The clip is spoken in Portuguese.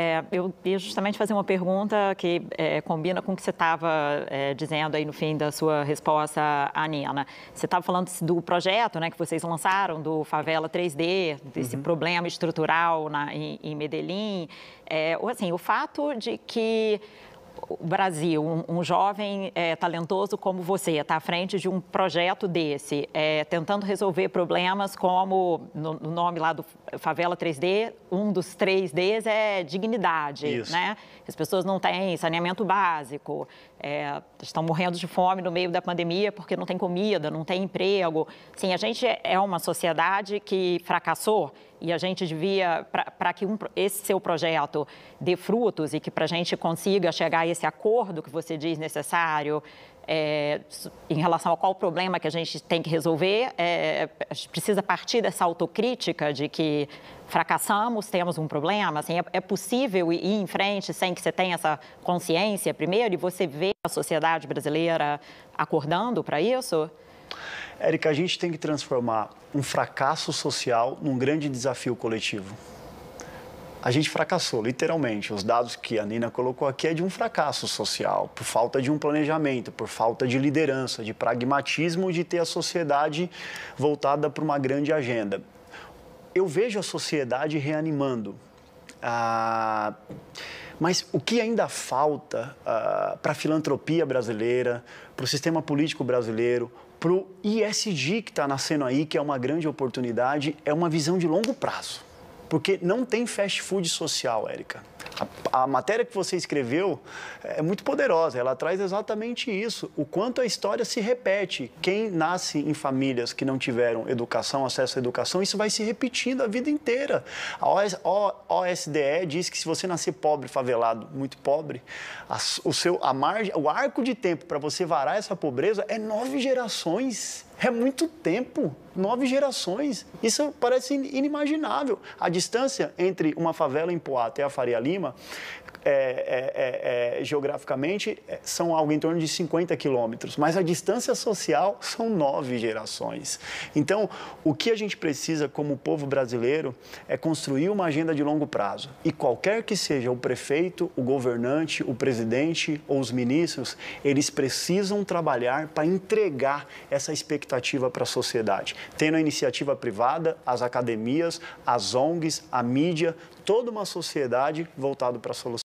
É, eu ia justamente fazer uma pergunta que é, combina com o que você estava é, dizendo aí no fim da sua resposta à Nina. Você estava falando do projeto né, que vocês lançaram, do Favela 3D, desse uhum. problema estrutural na, em, em Medellín. É, assim, o fato de que o Brasil, um, um jovem é, talentoso como você está à frente de um projeto desse, é, tentando resolver problemas como, no, no, nome lá do Favela 3D, um dos 3Ds é dignidade, Isso. né? As pessoas não têm saneamento básico, é, estão morrendo de fome no meio da pandemia porque não tem comida, não tem emprego. Sim, a gente é uma sociedade que fracassou e a gente devia, para que um, esse seu projeto dê frutos e que para a gente consiga chegar a esse acordo que você diz necessário é, em relação a qual problema que a gente tem que resolver, é, a gente precisa partir dessa autocrítica de que fracassamos, temos um problema, assim, é, é possível ir em frente sem que você tenha essa consciência primeiro e você vê a sociedade brasileira acordando para isso? Érica, a gente tem que transformar um fracasso social num grande desafio coletivo. A gente fracassou, literalmente. Os dados que a Nina colocou aqui é de um fracasso social, por falta de um planejamento, por falta de liderança, de pragmatismo, de ter a sociedade voltada para uma grande agenda. Eu vejo a sociedade reanimando. Ah mas o que ainda falta uh, ah, para a filantropia brasileira, para o sistema político brasileiro, para o ISG que está nascendo aí, que é uma grande oportunidade, é uma visão de longo prazo. Porque não tem fast food social, Érica a, a, matéria que você escreveu é muito poderosa, ela traz exatamente isso, o quanto a história se repete. Quem nasce em famílias que não tiveram educação, acesso à educação, isso vai se repetindo a vida inteira. A OS, OSDE diz que se você nascer pobre, favelado, muito pobre, a, o, seu, a margem, o arco de tempo para você varar essa pobreza é nove gerações é muito tempo nove gerações. Isso parece inimaginável. A distância entre uma favela em Poá e a Faria Lima, é, é, é, é geograficamente, é, são algo em torno de 50 quilômetros, mas a distância social são nove gerações. Então, o que a gente precisa como povo brasileiro é construir uma agenda de longo prazo. E qualquer que seja o prefeito, o governante, o presidente ou os ministros, eles precisam trabalhar para entregar essa expectativa expectativa para a sociedade, tendo a iniciativa privada, as academias, as ONGs, a mídia, toda uma sociedade voltada para a solução.